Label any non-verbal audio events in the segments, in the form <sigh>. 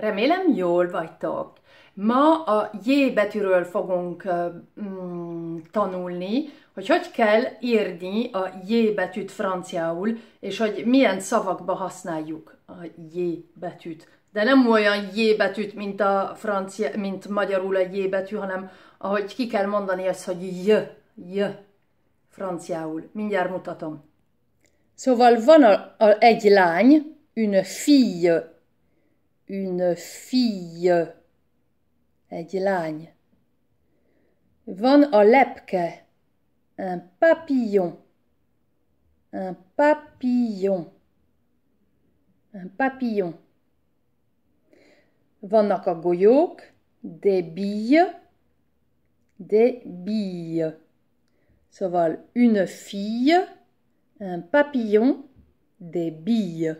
Remélem jól vagytok. Ma a J betűről fogunk mm, tanulni, hogy hogy kell írni a J betűt franciául, és hogy milyen szavakba használjuk a J betűt. De nem olyan J betűt, mint, a francia, mint magyarul a J betű, hanem ahogy ki kell mondani ezt, hogy J, J franciául. Mindjárt mutatom. Szóval van a, a, egy lány, une fille une fille. Egy lány. Van Un papillon. Un papillon. Un papillon. Von a Des billes. Des billes. Szóval une fille, un papillon, des billes.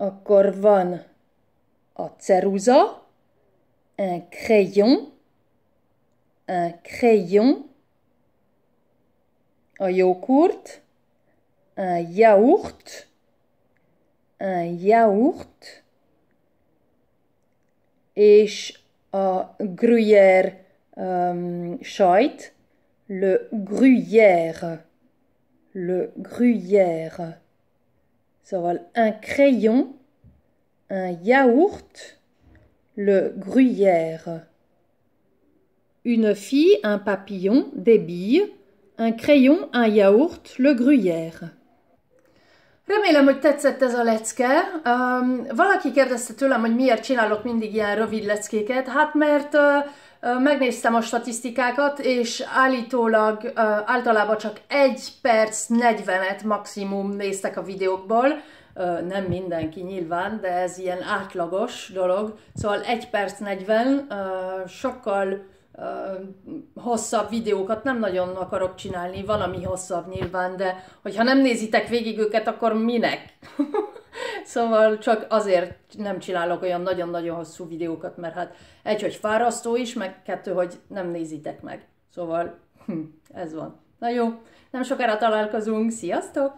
Un van a ceruza, un crayon, un crayon, un yogourt, un yaourt, un yaourt, et a gruyère um, le gruyère, le gruyère un crayon, un yaourt, le gruyère. Une fille, un papillon, des billes, un crayon, un yaourt, le gruyère. Remélem, hogy tetszett ez a lecke. Um, valaki kérdezte tőlem, Megnéztem a statisztikákat, és állítólag általában csak 1 perc 40-et maximum néztek a videókból, nem mindenki nyilván, de ez ilyen átlagos dolog. Szóval 1 perc 40 sokkal hosszabb videókat nem nagyon akarok csinálni, valami hosszabb nyilván, de hogyha nem nézitek végig őket, akkor minek? <laughs> Szóval csak azért nem csinálok olyan nagyon-nagyon hosszú videókat, mert hát egy, hogy fárasztó is, meg kettő, hogy nem nézitek meg. Szóval hm, ez van. Na jó, nem sokára találkozunk, sziasztok!